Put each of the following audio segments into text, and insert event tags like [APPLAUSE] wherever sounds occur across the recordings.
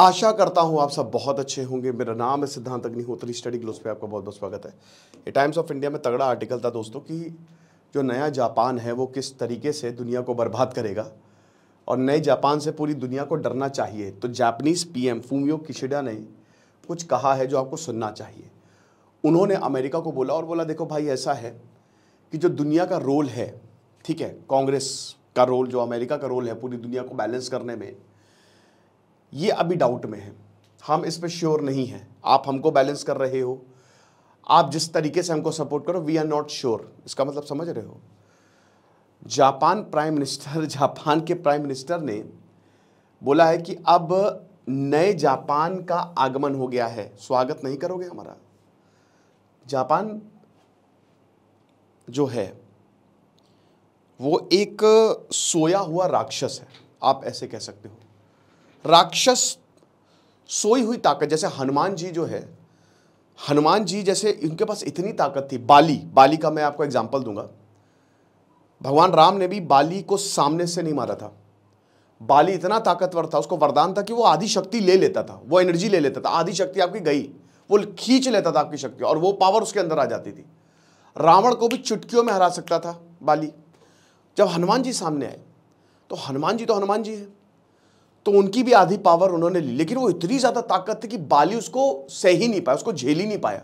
आशा करता हूँ आप सब बहुत अच्छे होंगे मेरा नाम है सिद्धांत अग्निहोत्री स्टडी ग्लोस पे आपका बहुत बहुत स्वागत है ये टाइम्स ऑफ इंडिया में तगड़ा आर्टिकल था दोस्तों कि जो नया जापान है वो किस तरीके से दुनिया को बर्बाद करेगा और नए जापान से पूरी दुनिया को डरना चाहिए तो Japanese P M Fumio Kishida ने कुछ कहा है जो आपको सुनना चाहिए उन्होंने अमेरिका को बोला और बोला देखो भाई ऐसा है कि जो दुनिया का रोल है ठीक है कांग्रेस का रोल जो अमेरिका का रोल है पूरी दुनिया को बैलेंस करने में ये अभी डाउट में है हम इस पर श्योर नहीं हैं आप हमको बैलेंस कर रहे हो आप जिस तरीके से हमको सपोर्ट करो वी आर नॉट श्योर इसका मतलब समझ रहे हो जापान प्राइम मिनिस्टर [LAUGHS] जापान के प्राइम मिनिस्टर ने बोला है कि अब नए जापान का आगमन हो गया है स्वागत नहीं करोगे हमारा जापान जो है वो एक सोया हुआ राक्षस है आप ऐसे कह सकते हो राक्षस सोई हुई ताकत जैसे हनुमान जी जो है हनुमान जी जैसे उनके पास इतनी ताकत थी बाली बाली का मैं आपको एग्जाम्पल दूंगा भगवान राम ने भी बाली को सामने से नहीं मारा था बाली इतना ताकतवर था उसको वरदान था कि वो आधी शक्ति ले लेता था वो एनर्जी ले लेता था आधी शक्ति आपकी गई वो खींच लेता था आपकी शक्ति और वो पावर उसके अंदर आ जाती थी रावण को भी चुटकियों में हरा सकता था बाली जब हनुमान जी सामने आए तो हनुमान जी तो हनुमान जी हैं तो उनकी भी आधी पावर उन्होंने ली लेकिन वो इतनी ज़्यादा ताकत थी कि बाली उसको सह ही नहीं पाया उसको झेल ही नहीं पाया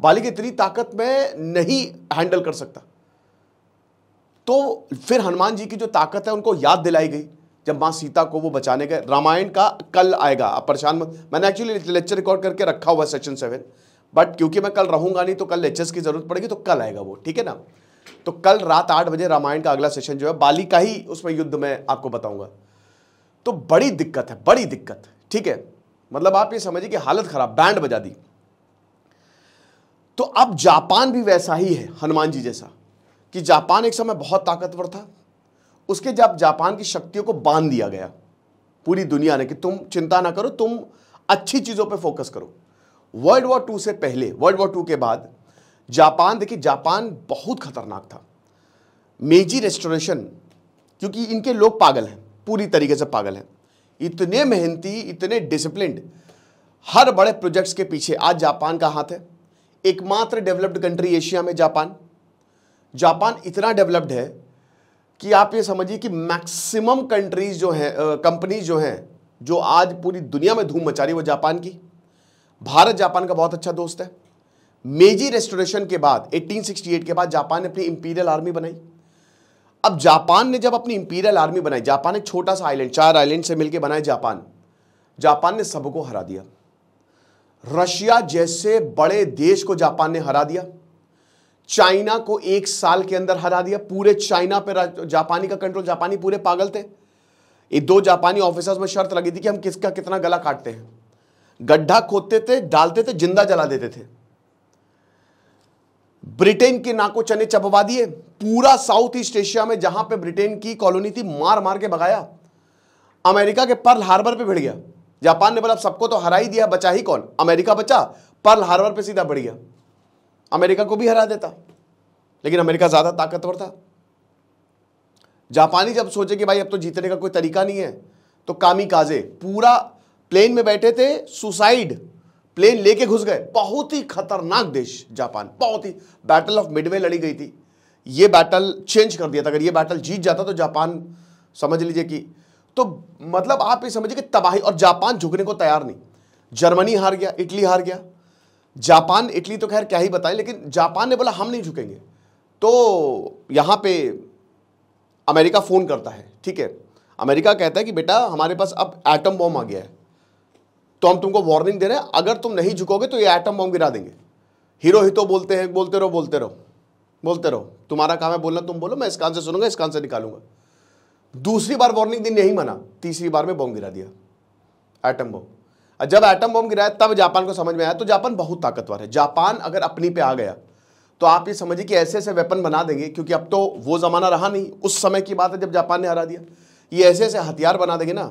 बाली की इतनी ताकत में नहीं हैंडल कर सकता तो फिर हनुमान जी की जो ताकत है उनको याद दिलाई गई जब माँ सीता को वो बचाने गए रामायण का कल आएगा आप परेशान मत मैंने एक्चुअली लेक्चर रिकॉर्ड करके रखा हुआ सेक्शन सेवन बट क्योंकि मैं कल रहूँगा नहीं तो कल लेक्चर्स की ज़रूरत पड़ेगी तो कल आएगा वो ठीक है ना तो कल रात आठ बजे रामायण का अगला सेशन जो है बाली का ही उसमें युद्ध में आपको बताऊंगा तो बड़ी दिक्कत है बड़ी दिक्कत ठीक है मतलब आप ये समझिए कि हालत खराब बैंड बजा दी तो अब जापान भी वैसा ही है हनुमान जी जैसा कि जापान एक समय बहुत ताकतवर था उसके जब जापान की शक्तियों को बांध दिया गया पूरी दुनिया ने कि तुम चिंता ना करो तुम अच्छी चीज़ों पर फोकस करो वर्ल्ड वॉर टू से पहले वर्ल्ड वॉर टू के बाद जापान देखिए जापान बहुत खतरनाक था मेजी रेस्टोरेशन क्योंकि इनके लोग पागल हैं पूरी तरीके से पागल हैं इतने मेहनती इतने डिसिप्लिन्ड हर बड़े प्रोजेक्ट्स के पीछे आज जापान का हाथ है एकमात्र डेवलप्ड कंट्री एशिया में जापान जापान इतना डेवलप्ड है कि आप ये समझिए कि मैक्सिमम कंट्रीज जो हैं कंपनीज जो हैं जो आज पूरी दुनिया में धूम मचा रही है वो जापान की भारत जापान का बहुत अच्छा दोस्त है मेजी रेस्टोरेशन के बाद 1868 के बाद जापान ने अपनी इंपीरियल आर्मी बनाई अब जापान ने जब अपनी इंपीरियल आर्मी बनाई जापान एक छोटा सा आइलैंड चार आइलैंड से मिलकर बनाए जापान जापान ने सबको हरा दिया रशिया जैसे बड़े देश को जापान ने हरा दिया चाइना को एक साल के अंदर हरा दिया पूरे चाइना पर जापानी का कंट्रोल जापानी पूरे पागल थे ये दो जापानी ऑफिसर्स में शर्त लगी थी कि हम किसका कितना गला काटते हैं गड्ढा खोदते थे डालते थे जिंदा जला देते थे ब्रिटेन के नाको चने चबवा दिए पूरा साउथ ईस्ट एशिया में जहां पे ब्रिटेन की कॉलोनी थी मार मार के भगाया अमेरिका के पर्ल हार्बर पे भिड़ गया जापान ने बोला सबको तो हरा ही दिया बचा ही कौन अमेरिका बचा पर्ल हार्बर पे सीधा भिड़ गया अमेरिका को भी हरा देता लेकिन अमेरिका ज़्यादा ताकतवर था जापानी जब सोचे कि भाई अब तो जीतने का कोई तरीका नहीं है तो कामी काजे पूरा प्लेन में बैठे थे सुसाइड प्लेन लेके घुस गए बहुत ही खतरनाक देश जापान बहुत ही बैटल ऑफ मिडवे लड़ी गई थी ये बैटल चेंज कर दिया था अगर ये बैटल जीत जाता तो जापान समझ लीजिए कि तो मतलब आप ये समझिए कि तबाही और जापान झुकने को तैयार नहीं जर्मनी हार गया इटली हार गया जापान इटली तो खैर क्या ही बताएं लेकिन जापान ने बोला हम नहीं झुकेंगे तो यहाँ पे अमेरिका फ़ोन करता है ठीक है अमेरिका कहता है कि बेटा हमारे पास अब एटम बॉम्ब आ गया है तो हम तुमको वार्निंग दे रहे हैं अगर तुम नहीं झुकोगे तो ये एटम बम गिरा देंगे हीरो ही तो बोलते हैं बोलते रहो बोलते रहो बोलते रहो तुम्हारा काम है बोलना तुम बोलो मैं इस कान से सुनूंगा इस कान से निकालूंगा दूसरी बार वार्निंग दी नहीं मना तीसरी बार में बॉम गिरा दिया एटम बम जब एटम बम गिराया तब जापान को समझ में आया तो जापान बहुत ताकतवर है जापान अगर अपनी पे आ गया तो आप ये समझिए कि ऐसे ऐसे वेपन बना देंगे क्योंकि अब तो वो ज़माना रहा नहीं उस समय की बात है जब जापान ने हरा दिया ये ऐसे ऐसे हथियार बना देंगे ना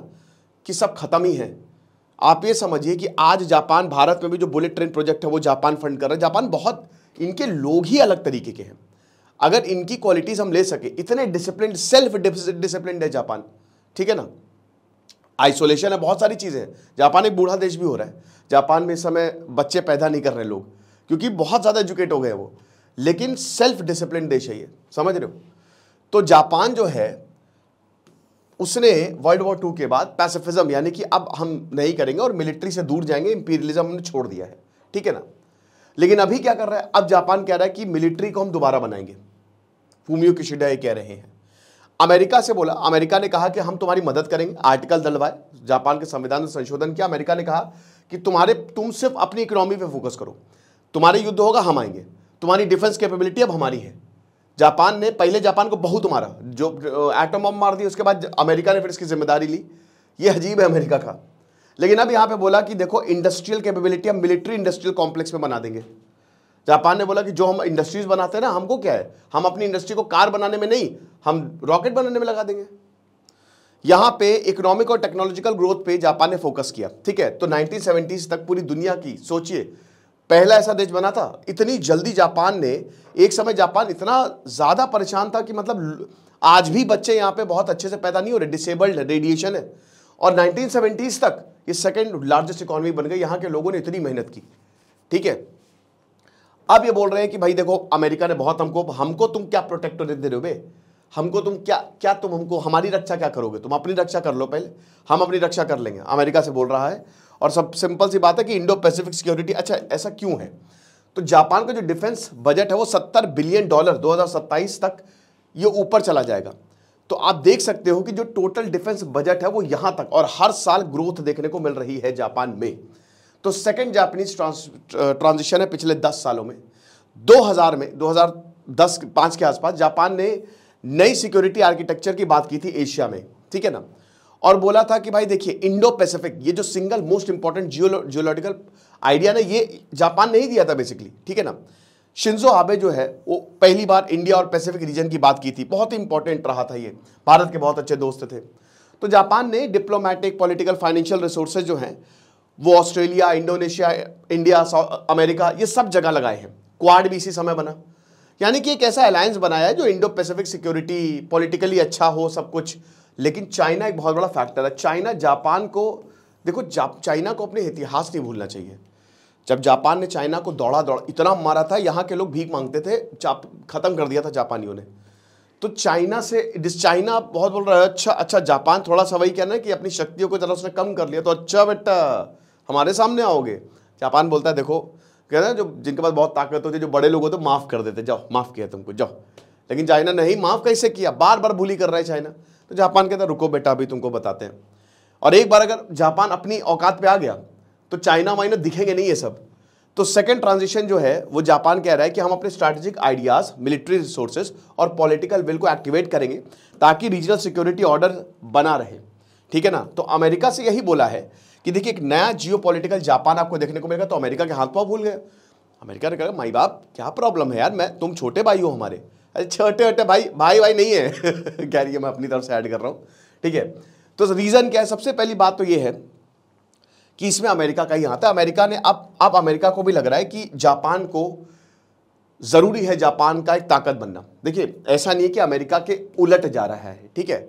कि सब खत्म ही है आप ये समझिए कि आज जापान भारत में भी जो बुलेट ट्रेन प्रोजेक्ट है वो जापान फंड कर रहा है जापान बहुत इनके लोग ही अलग तरीके के हैं अगर इनकी क्वालिटीज़ हम ले सके इतने डिसिप्लिन सेल्फ डिसिप्लिन है जापान ठीक है ना आइसोलेशन है बहुत सारी चीज़ें हैं जापान एक बूढ़ा देश भी हो रहा है जापान में इस समय बच्चे पैदा नहीं कर रहे लोग क्योंकि बहुत ज़्यादा एजुकेट हो गए वो लेकिन सेल्फ डिसिप्लिन देश है ये समझ रहे हो तो जापान जो है उसने वर्ल्ड वॉर टू के बाद पैसिफिज्म यानी कि अब हम नहीं करेंगे और मिलिट्री से दूर जाएंगे इंपीरियलिज्म हमने छोड़ दिया है ठीक है ना लेकिन अभी क्या कर रहा है अब जापान कह रहा है कि मिलिट्री को हम दोबारा बनाएंगे फूमियो किशिडा ये कह रहे हैं अमेरिका से बोला अमेरिका ने कहा कि हम तुम्हारी मदद करेंगे आर्टिकल दलवाए जापान के संविधान संशोधन किया अमेरिका ने कहा कि तुम्हारे तुम सिर्फ अपनी इकोनॉमी पर फोकस करो तुम्हारे युद्ध होगा हम आएंगे तुम्हारी डिफेंस कैपेबिलिटी अब हमारी है जापान ने पहले जापान को बहुत मारा जो एटम बम मार दिया उसके बाद अमेरिका ने फिर इसकी जिम्मेदारी ली ये अजीब है अमेरिका का लेकिन अब यहाँ पे बोला कि देखो इंडस्ट्रियल कैपेबिलिटी हम मिलिट्री इंडस्ट्रियल कॉम्प्लेक्स में बना देंगे जापान ने बोला कि जो हम इंडस्ट्रीज बनाते हैं ना हमको क्या है हम अपनी इंडस्ट्री को कार बनाने में नहीं हम रॉकेट बनाने में लगा देंगे यहाँ पे इकोनॉमिक और टेक्नोलॉजिकल ग्रोथ पे जापान ने फोकस किया ठीक है तो नाइनटीन तक पूरी दुनिया की सोचिए पहला ऐसा देश बना था इतनी जल्दी जापान ने एक समय जापान इतना ज़्यादा परेशान था कि मतलब आज भी बच्चे यहाँ पे बहुत अच्छे से पैदा नहीं हो रहे डिसेबल्ड रेडिएशन है और 1970s तक ये सेकेंड लार्जेस्ट इकोनॉमी बन गई यहाँ के लोगों ने इतनी मेहनत की ठीक है अब ये बोल रहे हैं कि भाई देखो अमेरिका ने बहुत हमको हमको तुम क्या प्रोटेक्टर दे रहे हो बे हमको तुम क्या क्या तुम हमको हमारी रक्षा क्या करोगे तुम अपनी रक्षा कर लो पहले हम अपनी रक्षा कर लेंगे अमेरिका से बोल रहा है और सब सिंपल सी बात है कि इंडो पैसिफिक सिक्योरिटी अच्छा ऐसा क्यों है तो जापान का जो डिफेंस बजट है वो 70 बिलियन डॉलर 2027 तक ये ऊपर चला जाएगा तो आप देख सकते हो कि जो टोटल डिफेंस बजट है वो यहां तक और हर साल ग्रोथ देखने को मिल रही है जापान में तो सेकेंड जापानीज ट्रांजिशन है पिछले दस सालों में 2000 में 2010 हजार के आसपास जापान ने नई सिक्योरिटी आर्किटेक्चर की बात की थी एशिया में ठीक है ना और बोला था कि भाई देखिए इंडो पैसिफिक ये जो single most important geological idea ना ये जापान ने ही दिया था बेसिकली ठीक है ना शिंजो आबे जो है वो पहली बार इंडिया और पैसिफिक रीजन की बात की थी बहुत ही इंपॉर्टेंट रहा था ये भारत के बहुत अच्छे दोस्त थे तो जापान ने डिप्लोमेटिक पॉलिटिकल फाइनेंशियल रिसोर्सेज जो हैं वो ऑस्ट्रेलिया इंडोनेशिया इंडिया अमेरिका ये सब जगह लगाए हैं क्वाड भी इसी समय बना यानी कि एक ऐसा अलायंस बनाया है जो इंडो पैसिफिक सिक्योरिटी पॉलिटिकली अच्छा हो सब कुछ लेकिन चाइना एक बहुत बड़ा फैक्टर है चाइना जापान को देखो चाइना को अपने इतिहास नहीं भूलना चाहिए जब जापान ने चाइना को दौड़ा दौड़ा इतना मारा था यहाँ के लोग भीख मांगते थे ख़त्म कर दिया था जापानियों ने तो चाइना से डिस चाइना बहुत बोल रहा है अच्छा अच्छा जापान थोड़ा सा वही कहना है कि अपनी शक्तियों को जरा उसने कम कर लिया तो अच्छा बेटा हमारे सामने आओगे जापान बोलता है देखो कह रहे हैं जो जिनके पास बहुत ताकत होती है जो बड़े लोग होते माफ़ कर देते जाओ माफ़ किया तुमको जाओ लेकिन चाइना नहीं माफ़ कैसे किया बार बार भूली कर रहा है चाइना तो जापान के अंदर रुको बेटा अभी तुमको बताते हैं और एक बार अगर जापान अपनी औकात पे आ गया तो चाइना वाइना दिखेंगे नहीं ये सब तो सेकंड ट्रांजिशन जो है वो जापान कह रहा है कि हम अपने स्ट्रैटेजिक आइडियाज़ मिलिट्री रिसोर्सेज और पॉलिटिकल विल को एक्टिवेट करेंगे ताकि रीजनल सिक्योरिटी ऑर्डर बना रहे ठीक है ना तो अमेरिका से यही बोला है कि देखिए एक नया जियो जापान आपको देखने को मिलेगा तो अमेरिका के हाथ पाँव भूल गए अमेरिका ने कहा माई बाप क्या प्रॉब्लम है यार मैं तुम छोटे भाई हो हमारे अरे छोटे छोटे भाई भाई भाई नहीं है कह रही है मैं अपनी तरफ से ऐड कर रहा हूँ ठीक है तो रीज़न क्या है सबसे पहली बात तो ये है कि इसमें अमेरिका का ही आता है अमेरिका ने अब अब अमेरिका को भी लग रहा है कि जापान को ज़रूरी है जापान का एक ताकत बनना देखिए ऐसा नहीं है कि अमेरिका के उलट जा रहा है ठीक है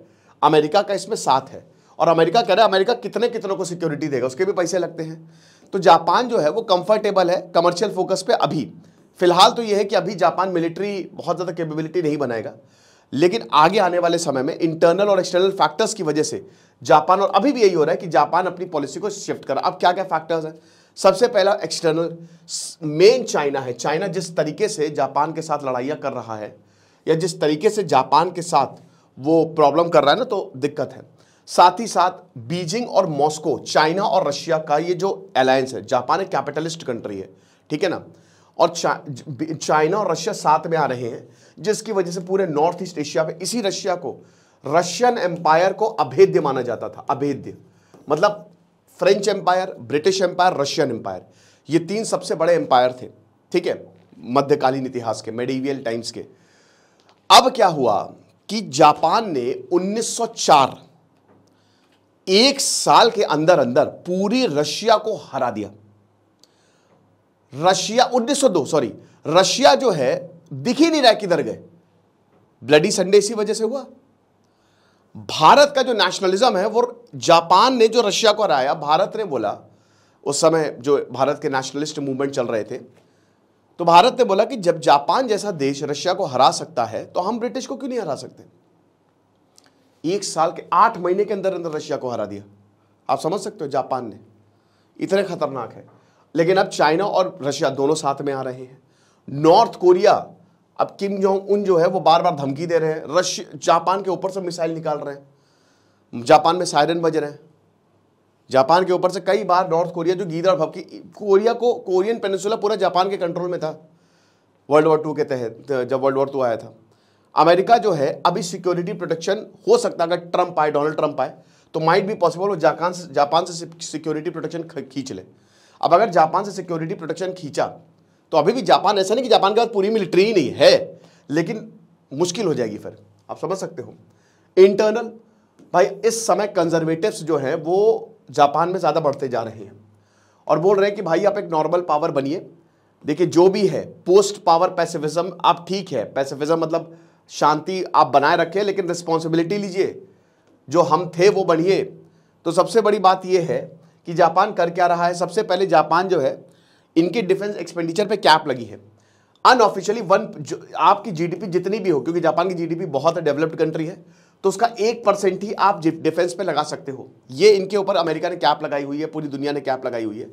अमेरिका का इसमें साथ है और अमेरिका कह रहा है अमेरिका कितने कितनों को सिक्योरिटी देगा उसके भी पैसे लगते हैं तो जापान जो है वो कंफर्टेबल है कमर्शियल फोकस पे अभी फिलहाल तो यह है कि अभी जापान मिलिट्री बहुत ज़्यादा कैपेबिलिटी नहीं बनाएगा लेकिन आगे आने वाले समय में इंटरनल और एक्सटर्नल फैक्टर्स की वजह से जापान और अभी भी यही हो रहा है कि जापान अपनी पॉलिसी को शिफ्ट कर अब क्या क्या फैक्टर्स हैं सबसे पहला एक्सटर्नल मेन चाइना है चाइना जिस तरीके से जापान के साथ लड़ाइयाँ कर रहा है या जिस तरीके से जापान के साथ वो प्रॉब्लम कर रहा है ना तो दिक्कत है साथ ही साथ बीजिंग और मॉस्को चाइना और रशिया का ये जो अलायंस है जापान एक कैपिटलिस्ट कंट्री है ठीक है ना और चा, चाइना और रशिया साथ में आ रहे हैं जिसकी वजह से पूरे नॉर्थ ईस्ट एशिया में इसी रशिया को रशियन एम्पायर को अभेद्य माना जाता था अभेद्य मतलब French empire British empire Russian empire ये तीन सबसे बड़े एम्पायर थे ठीक है मध्यकालीन इतिहास के मेडिवियल टाइम्स के अब क्या हुआ कि जापान ने 1904 एक साल के अंदर अंदर पूरी रशिया को हरा दिया रशिया 1902 सॉरी रशिया जो है दिख ही नहीं रहा किधर गए ब्लडी संडे इसी वजह से हुआ भारत का जो नेशनलिज्म है वो जापान ने जो रशिया को हराया भारत ने बोला उस समय जो भारत के नेशनलिस्ट मूवमेंट चल रहे थे तो भारत ने बोला कि जब जापान जैसा देश रशिया को हरा सकता है तो हम ब्रिटिश को क्यों नहीं हरा सकते एक साल के आठ महीने के अंदर अंदर रशिया को हरा दिया आप समझ सकते हो जापान ने इतने खतरनाक है लेकिन अब चाइना और रशिया दोनों साथ में आ रहे हैं नॉर्थ कोरिया अब किम जोंग उन जो है वो बार बार धमकी दे रहे हैं रश जापान के ऊपर से मिसाइल निकाल रहे हैं जापान में सायरन बज रहे हैं जापान के ऊपर से कई बार नॉर्थ कोरिया जो गीदड़ भपकी कोरिया को कोरियन पेनसुला पूरा जापान के कंट्रोल में था वर्ल्ड वॉर टू के तहत जब वर्ल्ड वॉर टू आया था अमेरिका जो है अभी सिक्योरिटी प्रोटेक्शन हो सकता है अगर ट्रंप आए डोनाल्ड ट्रंप आए तो माइट भी पॉसिबल वो जापान से जापान से सिक्योरिटी प्रोटेक्शन खींच ले अब अगर जापान से सिक्योरिटी प्रोटेक्शन खींचा तो अभी भी जापान ऐसा नहीं कि जापान के पास पूरी मिलिट्री ही नहीं है लेकिन मुश्किल हो जाएगी फिर आप समझ सकते हो इंटरनल भाई इस समय कंजर्वेटिव्स जो हैं वो जापान में ज़्यादा बढ़ते जा रहे हैं और बोल रहे हैं कि भाई आप एक नॉर्मल पावर बनिए देखिए जो भी है पोस्ट पावर पैसिफिज्म आप ठीक है पैसिफिज्म मतलब शांति आप बनाए रखें लेकिन रिस्पॉन्सिबिलिटी लीजिए जो हम थे वो बढ़िए तो सबसे बड़ी बात यह है कि जापान कर क्या रहा है सबसे पहले जापान जो है इनकी डिफेंस एक्सपेंडिचर पे कैप लगी है अनऑफिशियली वन आपकी जीडीपी जितनी भी हो क्योंकि जापान की जीडीपी बहुत डेवलप्ड कंट्री है तो उसका एक परसेंट ही आप डिफेंस पे लगा सकते हो ये इनके ऊपर अमेरिका ने कैप लगाई हुई है पूरी दुनिया ने कैप लगाई हुई है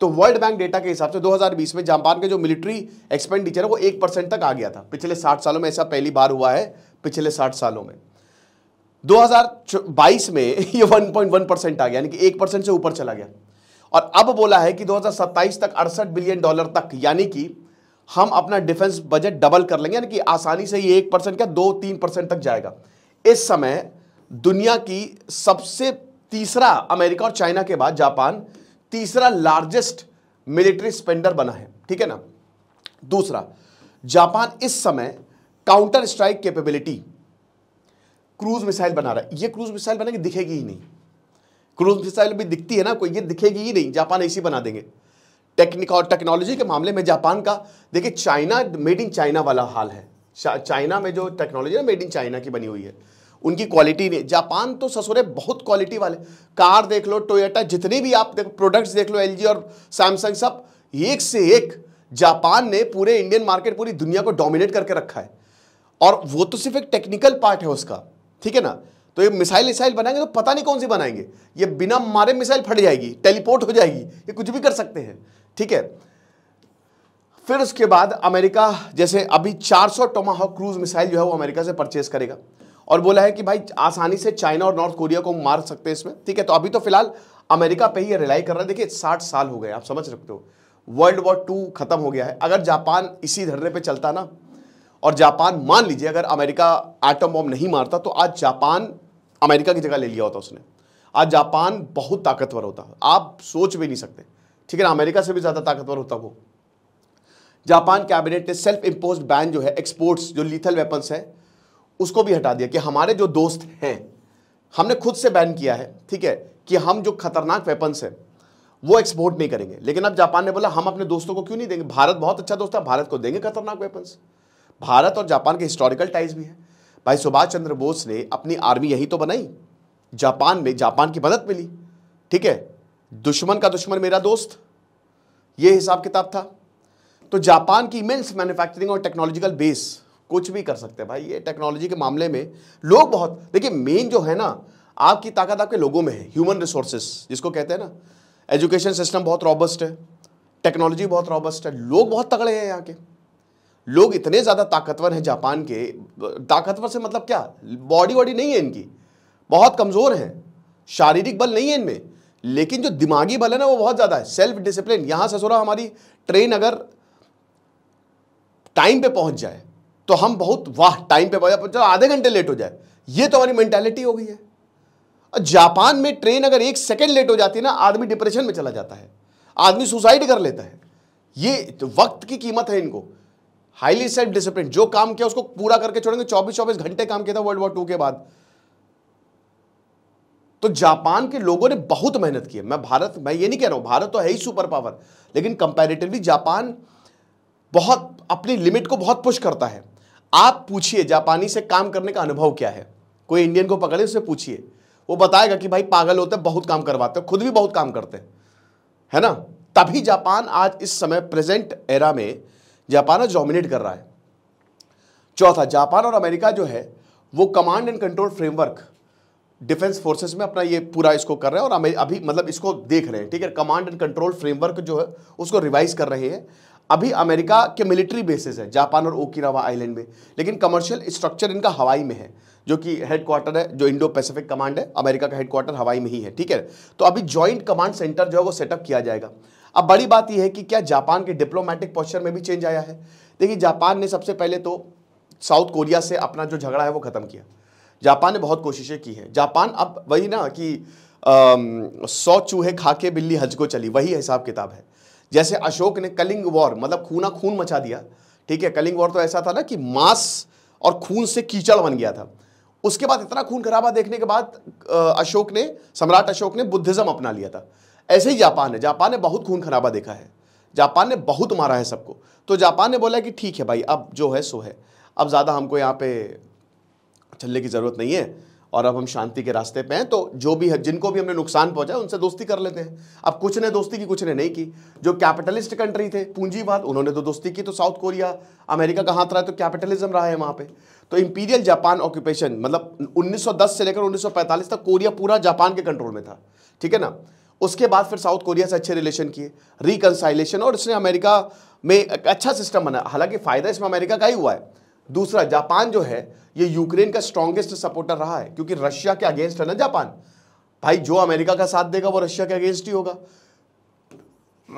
तो वर्ल्ड बैंक डेटा के हिसाब से 2020 में जापान के जो मिलिट्री एक्सपेंडिचर है वो एक परसेंट तक आ गया था पिछले साठ सालों में ऐसा पहली बार हुआ है पिछले साठ सालों में 2022 में [LAUGHS] ये 1.1 परसेंट आ गया यानी कि एक परसेंट से ऊपर चला गया और अब बोला है कि 2027 तक अड़सठ बिलियन डॉलर तक यानी कि हम अपना डिफेंस बजट डबल कर लेंगे यानी कि आसानी से ये एक परसेंट क्या दो तीन परसेंट तक जाएगा इस समय दुनिया की सबसे तीसरा अमेरिका और चाइना के बाद जापान तीसरा लार्जेस्ट मिलिट्री स्पेंडर बना है ठीक है ना दूसरा जापान इस समय counter strike capability cruise missile बना रहा है ये क्रूज मिसाइल बनेगी दिखेगी ही नहीं क्रूज मिसाइल भी दिखती है ना कोई ये दिखेगी ही नहीं जापान ऐसी बना देंगे टेक्निक और टेक्नोलॉजी के मामले में जापान का देखिए चाइना मेड इन चाइना वाला हाल है चाइना में जो टेक्नोलॉजी है मेड इन चाइना की बनी हुई है उनकी क्वालिटी नहीं जापान तो ससुरे बहुत क्वालिटी वाले कार देख लो टोयोटा जितने भी आप देखो प्रोडक्ट्स देख लो एल और सैमसंग सब एक से एक जापान ने पूरे इंडियन मार्केट पूरी दुनिया को डोमिनेट करके रखा है और वो तो सिर्फ एक टेक्निकल पार्ट है उसका ठीक है ना तो ये मिसाइल मिसाइल बनाएंगे तो पता नहीं कौन सी बनाएंगे ये बिना मारे मिसाइल फट जाएगी टेलीपोर्ट हो जाएगी ये कुछ भी कर सकते हैं ठीक है फिर उसके बाद अमेरिका जैसे अभी 400 सौ टोमाहॉक क्रूज मिसाइल जो है वो अमेरिका से परचेज करेगा और बोला है कि भाई आसानी से चाइना और नॉर्थ कोरिया को मार सकते हैं इसमें ठीक है तो अभी तो फिलहाल अमेरिका पे ही रिलाई कर रहा है देखिए साठ साल हो गए आप समझ सकते हो वर्ल्ड वॉर टू खत्म हो गया है अगर जापान इसी धरने पर चलता ना और जापान मान लीजिए अगर अमेरिका एटम बॉम्ब नहीं मारता तो आज जापान अमेरिका की जगह ले लिया होता उसने आज जापान बहुत ताकतवर होता आप सोच भी नहीं सकते ठीक है ना अमेरिका से भी ज़्यादा ताकतवर होता वो जापान कैबिनेट ने सेल्फ इम्पोज बैन जो है एक्सपोर्ट्स जो लीथल वेपन्स है उसको भी हटा दिया कि हमारे जो दोस्त हैं हमने खुद से बैन किया है ठीक है कि हम जो खतरनाक वेपन्स हैं वो एक्सपोर्ट नहीं करेंगे लेकिन अब जापान ने बोला हम अपने दोस्तों को क्यों नहीं देंगे भारत बहुत अच्छा दोस्त है भारत को देंगे खतरनाक वेपन्स भारत और जापान के हिस्टोरिकल टाइज भी हैं भाई सुभाष चंद्र बोस ने अपनी आर्मी यही तो बनाई जापान में जापान की मदद मिली ठीक है दुश्मन का दुश्मन मेरा दोस्त ये हिसाब किताब था तो जापान की इमेंस मैन्युफैक्चरिंग और टेक्नोलॉजिकल बेस कुछ भी कर सकते हैं भाई ये टेक्नोलॉजी के मामले में लोग बहुत देखिए मेन जो है ना आपकी ताकत आपके लोगों में है ह्यूमन रिसोर्सेस जिसको कहते हैं ना एजुकेशन सिस्टम बहुत रॉबस्ट है टेक्नोलॉजी बहुत रॉबस्ट है लोग बहुत तगड़े हैं यहाँ के लोग इतने ज़्यादा ताकतवर हैं जापान के ताकतवर से मतलब क्या बॉडी वॉडी नहीं है इनकी बहुत कमज़ोर है शारीरिक बल नहीं है इनमें लेकिन जो दिमागी बल है ना वो बहुत ज़्यादा है सेल्फ डिसिप्लिन यहां से हमारी ट्रेन अगर टाइम पे पहुंच जाए तो हम बहुत वाह टाइम पे पहुंच जाए तो आधे घंटे लेट हो जाए ये तो हमारी मेंटेलिटी हो गई है जापान में ट्रेन अगर एक सेकेंड लेट हो जाती है ना आदमी डिप्रेशन में चला जाता है आदमी सुसाइड कर लेता है ये तो वक्त की कीमत है इनको हाईली सेल्फ डिसिप्लिन जो काम किया उसको पूरा करके छोड़ेंगे चौबीस चौबीस घंटे काम किया था वर्ल्ड वॉर टू के बाद तो जापान के लोगों ने बहुत मेहनत की है मैं भारत मैं ये नहीं कह रहा हूं भारत तो है ही सुपर पावर लेकिन कंपैरेटिवली जापान बहुत अपनी लिमिट को बहुत पुश करता है आप पूछिए जापानी से काम करने का अनुभव क्या है कोई इंडियन को पकड़े उसे पूछिए वो बताएगा कि भाई पागल होते बहुत काम करवाते खुद भी बहुत काम करते हैं है ना तभी जापान आज इस समय प्रेजेंट एरा में जापान आज डोमिनेट कर रहा है चौथा जापान और अमेरिका जो है वो command and control framework defence forces में अपना ये पूरा इसको कर रहे हैं और अभी मतलब इसको देख रहे हैं ठीक है कमांड एंड कंट्रोल फ्रेमवर्क जो है उसको रिवाइज कर रहे हैं अभी अमेरिका के मिलिट्री बेसिस है जापान और ओकिनावा आइलैंड में लेकिन कमर्शियल स्ट्रक्चर इनका हवाई में है जो कि हेडक्वार्टर है जो इंडो पैसिफिक कमांड है अमेरिका का हेडक्वार्टर हवाई में ही है ठीक है तो अभी ज्वाइंट कमांड सेंटर जो है वो सेटअप किया जाएगा अब बड़ी बात यह है कि क्या जापान के डिप्लोमेटिक पोस्चर में भी चेंज आया है देखिए जापान ने सबसे पहले तो साउथ कोरिया से अपना जो झगड़ा है वो ख़त्म किया जापान ने बहुत कोशिशें की हैं जापान अब वही ना कि सौ चूहे खा के बिल्ली हज को चली वही हिसाब किताब है जैसे अशोक ने कलिंग वॉर मतलब खूना खून मचा दिया ठीक है कलिंग वॉर तो ऐसा था ना कि मांस और खून से कीचड़ बन गया था उसके बाद इतना खून खराबा देखने के बाद अशोक ने सम्राट अशोक ने बुद्धिज़्म अपना लिया था ऐसे ही जापान है जापान ने बहुत खून खराबा देखा है जापान ने बहुत मारा है सबको तो जापान ने बोला कि ठीक है भाई अब जो है सो है अब ज़्यादा हमको यहाँ पे चलने की ज़रूरत नहीं है और अब हम शांति के रास्ते पे हैं तो जो भी है जिनको भी हमने नुकसान पहुंचा उनसे दोस्ती कर लेते हैं अब कुछ ने दोस्ती की कुछ ने नहीं की जो कैपिटलिस्ट कंट्री थे पूंजीवाद उन्होंने तो दोस्ती की तो साउथ कोरिया अमेरिका का हाथ रहा है तो कैपिटलिज्म रहा है वहाँ पे तो इंपीरियल जापान ऑक्यूपेशन मतलब 1910 से लेकर 1945 तक कोरिया पूरा जापान के कंट्रोल में था ठीक है ना उसके बाद फिर साउथ कोरिया से अच्छे रिलेशन किए रिकनसाइलेशन और इसने अमेरिका में एक अच्छा सिस्टम बना हालांकि फ़ायदा इसमें अमेरिका का ही हुआ है दूसरा जापान जो है ये यूक्रेन का स्ट्रांगेस्ट सपोर्टर रहा है क्योंकि रशिया के अगेंस्ट है ना जापान भाई जो अमेरिका का साथ देगा वो रशिया के अगेंस्ट ही होगा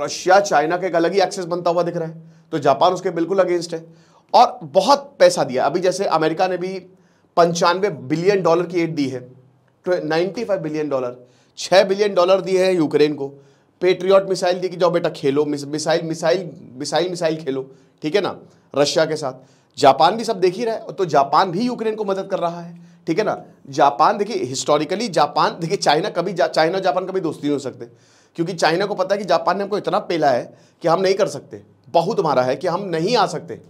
रशिया चाइना का एक अलग ही एक्सेस बनता हुआ दिख रहा है तो जापान उसके बिल्कुल अगेंस्ट है और बहुत पैसा दिया अभी जैसे अमेरिका ने भी पंचानवे बिलियन डॉलर की एड दी है नाइन्टी फाइव बिलियन डॉलर छः बिलियन डॉलर दिए हैं यूक्रेन को पेट्रियॉट मिसाइल दी कि जाओ बेटा खेलो miss, missile missile missile missile खेलो ठीक है ना रशिया के साथ जापान भी सब देख ही रहा है तो जापान भी यूक्रेन को मदद कर रहा है ठीक है ना जापान देखिए हिस्टोरिकली जापान देखिए चाइना कभी जा, चाइना जापान कभी दोस्ती नहीं हो सकते क्योंकि चाइना को पता है कि जापान ने हमको इतना पेला है कि हम नहीं कर सकते बहुत मारा है कि हम नहीं आ सकते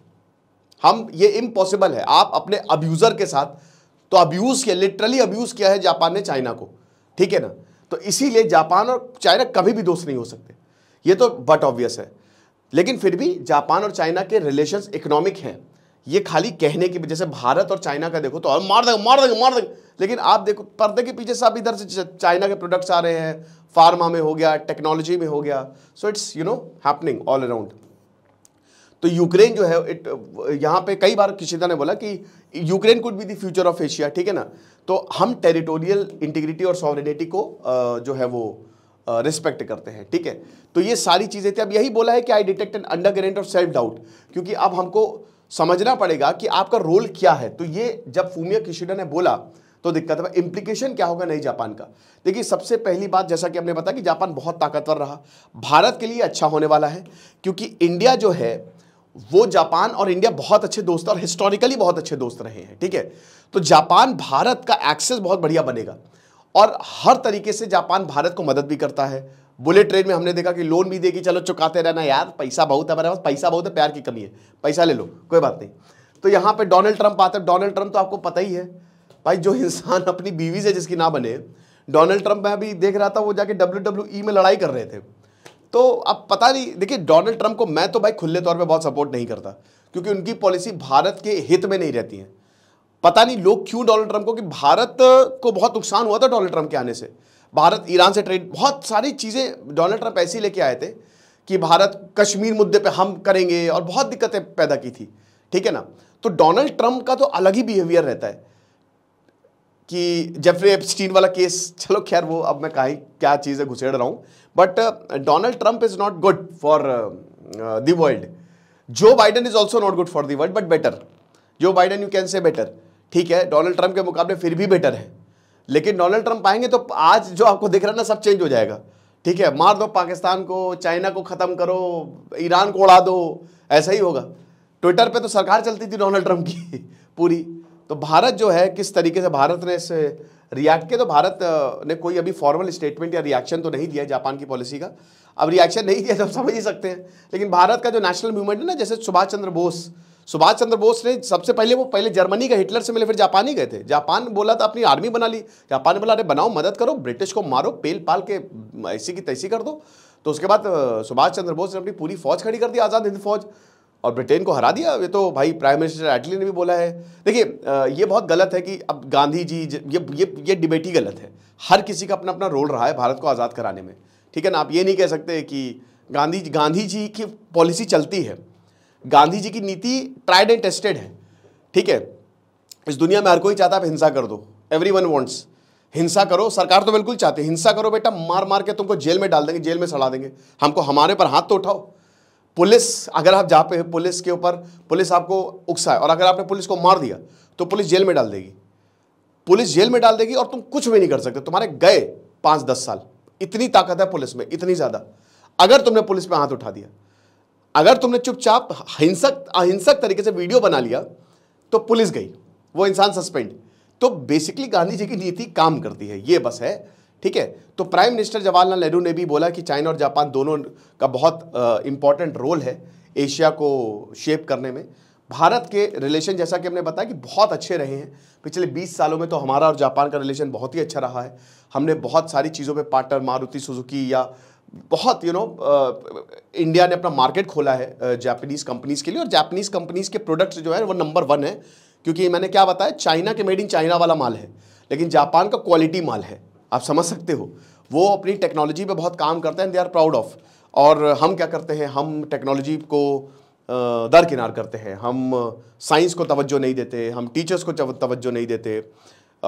हम ये इम्पॉसिबल है आप अपने अब्यूज़र के साथ तो अब्यूज़ किया लिटरली अब्यूज़ किया है जापान ने चाइना को ठीक है ना तो इसीलिए जापान और चाइना कभी भी दोस्त नहीं हो सकते ये तो बट ऑब्वियस है लेकिन फिर भी जापान और चाइना के रिलेशन इकोनॉमिक हैं ये खाली कहने की जैसे भारत और चाइना का देखो तो और मार देंगे मार देंगे मार देंगे लेकिन आप देखो पर्दे के पीछे सब इधर से चाइना के प्रोडक्ट्स आ रहे हैं फार्मा में हो गया टेक्नोलॉजी में हो गया so it's you know happening all around तो यूक्रेन जो है इट यहाँ पे कई बार किशिदा ने बोला कि Ukraine could be the future of Asia ठीक है ना तो हम टेरिटोरियल इंटीग्रिटी और सॉवरिटी को जो है वो रिस्पेक्ट करते हैं ठीक है तो ये सारी चीज़ें थी अब यही बोला है कि I detect an undercurrent of self doubt क्योंकि अब हमको समझना पड़ेगा कि आपका रोल क्या है तो ये जब फूमिया किशिडा ने बोला तो दिक्कत है इम्प्लीकेशन क्या होगा नई जापान का देखिए सबसे पहली बात जैसा कि हमने बताया कि जापान बहुत ताकतवर रहा भारत के लिए अच्छा होने वाला है क्योंकि इंडिया जो है वो जापान और इंडिया बहुत अच्छे दोस्त और हिस्टोरिकली बहुत अच्छे दोस्त रहे हैं ठीक है तो जापान भारत का एक्सेस बहुत बढ़िया बनेगा और हर तरीके से जापान भारत को मदद भी करता है बुलेट ट्रेन में हमने देखा कि लोन भी देगी चलो चुकाते रहना यार पैसा बहुत है पास पैसा बहुत है प्यार की कमी है पैसा ले लो कोई बात नहीं तो यहां पे डोनाल्ड ट्रंप आते हैं डोनाल्ड ट्रंप तो आपको पता ही है भाई जो इंसान [LAUGHS] अपनी बीवी से जिसकी ना बने डोनाल्ड ट्रंप मैं अभी देख रहा था वो जाके डब्ल्यू e में लड़ाई कर रहे थे तो अब पता नहीं देखिए डोनाल्ड ट्रंप को मैं तो भाई खुले तौर पे बहुत सपोर्ट नहीं करता क्योंकि उनकी पॉलिसी भारत के हित में नहीं रहती है पता नहीं लोग क्यों डोनाल्ड ट्रंप को कि भारत को बहुत नुकसान हुआ था डोनाल्ड ट्रंप के आने से भारत ईरान से ट्रेड बहुत सारी चीज़ें डोनाल्ड ट्रंप ऐसे लेके आए थे कि भारत कश्मीर मुद्दे पर हम करेंगे और बहुत दिक्कतें पैदा की थी ठीक है ना तो डोनाल्ड ट्रंप का तो अलग ही बिहेवियर रहता है कि जेफरी एपस्टीन वाला केस चलो खैर वो अब मैं कहा क्या चीज़ें घुसेड़ रहा हूँ but Donald Trump is not good for the world Joe Biden is also not good for the world but better Joe Biden you can say better ठीक है डोनाल्ड ट्रंप के मुकाबले फिर भी बेटर है लेकिन डोनाल्ड ट्रंप आएंगे तो आज जो आपको दिख रहा है ना सब चेंज हो जाएगा ठीक है मार दो पाकिस्तान को चाइना को ख़त्म करो ईरान को उड़ा दो ऐसा ही होगा ट्विटर पे तो सरकार चलती थी डोनाल्ड ट्रंप की [LAUGHS] पूरी तो भारत जो है किस तरीके से भारत ने इस रिएक्ट के तो भारत ने कोई अभी फॉर्मल स्टेटमेंट या रिएक्शन तो नहीं दिया जापान की पॉलिसी का अब रिएक्शन नहीं दिया तो समझ ही सकते हैं लेकिन भारत का जो नेशनल मूवमेंट है ना जैसे सुभाष चंद्र बोस सुभाष चंद्र बोस ने सबसे पहले वो पहले जर्मनी का हिटलर से मिले फिर जापान ही गए थे जापान बोला था अपनी आर्मी बना ली जापान ने बोला अरे बनाओ मदद करो ब्रिटिश को मारो पेल पाल के ऐसी की तैसी कर दो तो उसके बाद सुभाष चंद्र बोस ने अपनी पूरी फौज खड़ी कर दी आज़ाद हिंद फौज और ब्रिटेन को हरा दिया ये तो भाई प्राइम मिनिस्टर एटली ने भी बोला है देखिए ये बहुत गलत है कि अब गांधी जी ये ये ये डिबेट ही गलत है हर किसी का अपना अपना रोल रहा है भारत को आज़ाद कराने में ठीक है ना आप ये नहीं कह सकते कि गांधी गांधी जी की पॉलिसी चलती है गांधी जी की नीति ट्राइड एंड टेस्टेड है ठीक है इस दुनिया में हर कोई चाहता है आप हिंसा कर दो एवरी वन वॉन्ट्स हिंसा करो सरकार तो बिल्कुल चाहती है हिंसा करो बेटा मार मार के तुमको जेल में डाल देंगे जेल में सड़ा देंगे हमको हमारे पर हाथ तो उठाओ पुलिस अगर आप जा पे पुलिस के ऊपर पुलिस आपको उकसा है और अगर आपने पुलिस को मार दिया तो पुलिस जेल में डाल देगी पुलिस जेल में डाल देगी और तुम कुछ भी नहीं कर सकते तुम्हारे गए पाँच दस साल इतनी ताकत है पुलिस में इतनी ज़्यादा अगर तुमने पुलिस पे हाथ उठा दिया अगर तुमने चुपचाप हिंसक अहिंसक तरीके से वीडियो बना लिया तो पुलिस गई वो इंसान सस्पेंड तो बेसिकली गांधी जी की नीति काम करती है ये बस है ठीक है तो प्राइम मिनिस्टर जवाहरलाल नेहरू ने भी बोला कि चाइना और जापान दोनों का बहुत इम्पॉर्टेंट रोल है एशिया को शेप करने में भारत के रिलेशन जैसा कि हमने बताया कि बहुत अच्छे रहे हैं पिछले 20 सालों में तो हमारा और जापान का रिलेशन बहुत ही अच्छा रहा है हमने बहुत सारी चीज़ों पे पार्टनर मारुति सुजुकी या बहुत you you know know, India ने अपना मार्केट खोला है जापानीज़ कंपनीज़ के लिए और जापानीज़ कंपनीज़ के प्रोडक्ट्स जो है वो नंबर वन है क्योंकि मैंने क्या बताया चाइना के मेड इन चाइना वाला माल है लेकिन जापान का क्वालिटी माल है आप समझ सकते हो वो अपनी टेक्नोलॉजी पे बहुत काम करते हैं दे आर प्राउड ऑफ और हम क्या करते हैं हम टेक्नोलॉजी को दरकिनार करते हैं हम साइंस को तवज्जो नहीं देते हम टीचर्स को तवज्जो नहीं देते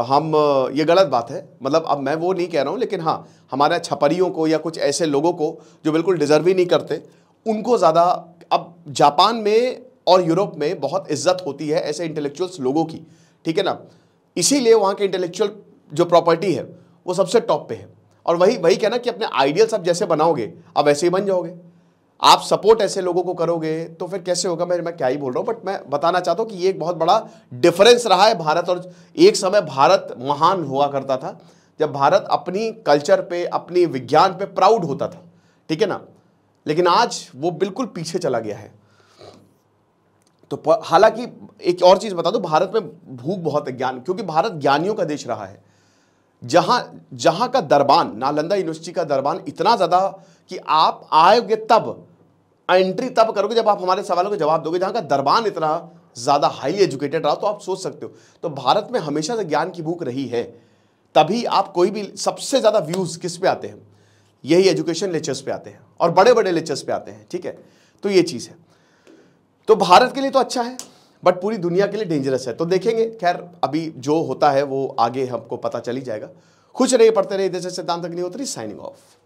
हम ये गलत बात है मतलब अब मैं वो नहीं कह रहा हूँ लेकिन हाँ हमारे छपरियों को या कुछ ऐसे लोगों को जो बिल्कुल डिज़र्व ही नहीं करते उनको ज़्यादा अब जापान में और यूरोप में बहुत इज्जत होती है ऐसे इंटेलेक्चुअल्स लोगों की ठीक है ना इसीलिए वहाँ के इंटेलेक्चुअल जो प्रॉपर्टी है वो सबसे टॉप पे है और वही वही कहना कि अपने आइडियल्स आप जैसे बनाओगे आप वैसे ही बन जाओगे आप सपोर्ट ऐसे लोगों को करोगे तो फिर कैसे होगा मैं मैं क्या ही बोल रहा हूँ बट मैं बताना चाहता हूँ कि ये एक बहुत बड़ा डिफरेंस रहा है भारत और एक समय भारत महान हुआ करता था जब भारत अपनी कल्चर पे अपनी विज्ञान पे प्राउड होता था ठीक है ना लेकिन आज वो बिल्कुल पीछे चला गया है तो हालांकि एक और चीज़ बता दो भारत में भूख बहुत है ज्ञान क्योंकि भारत ज्ञानियों का देश रहा है जहाँ जहाँ का दरबान नालंदा यूनिवर्सिटी का दरबान इतना ज़्यादा कि आप आएंगे तब एंट्री तब करोगे जब आप हमारे सवालों के जवाब दोगे जहाँ का दरबान इतना ज़्यादा हाईली एजुकेटेड रहा तो आप सोच सकते हो तो भारत में हमेशा से ज्ञान की भूख रही है तभी आप कोई भी सबसे ज़्यादा व्यूज़ किस पे आते हैं यही एजुकेशन लेक्चर्स पे आते हैं और बड़े बड़े लेक्चर्स पे आते हैं ठीक है तो ये चीज़ है तो भारत के लिए तो अच्छा है बट पूरी दुनिया के लिए डेंजरस है तो देखेंगे खैर अभी जो होता है वो आगे हमको पता चली जाएगा खुश रहिए पढ़ते रहिए जैसे सिद्धांत अग्निहोत्री साइनिंग ऑफ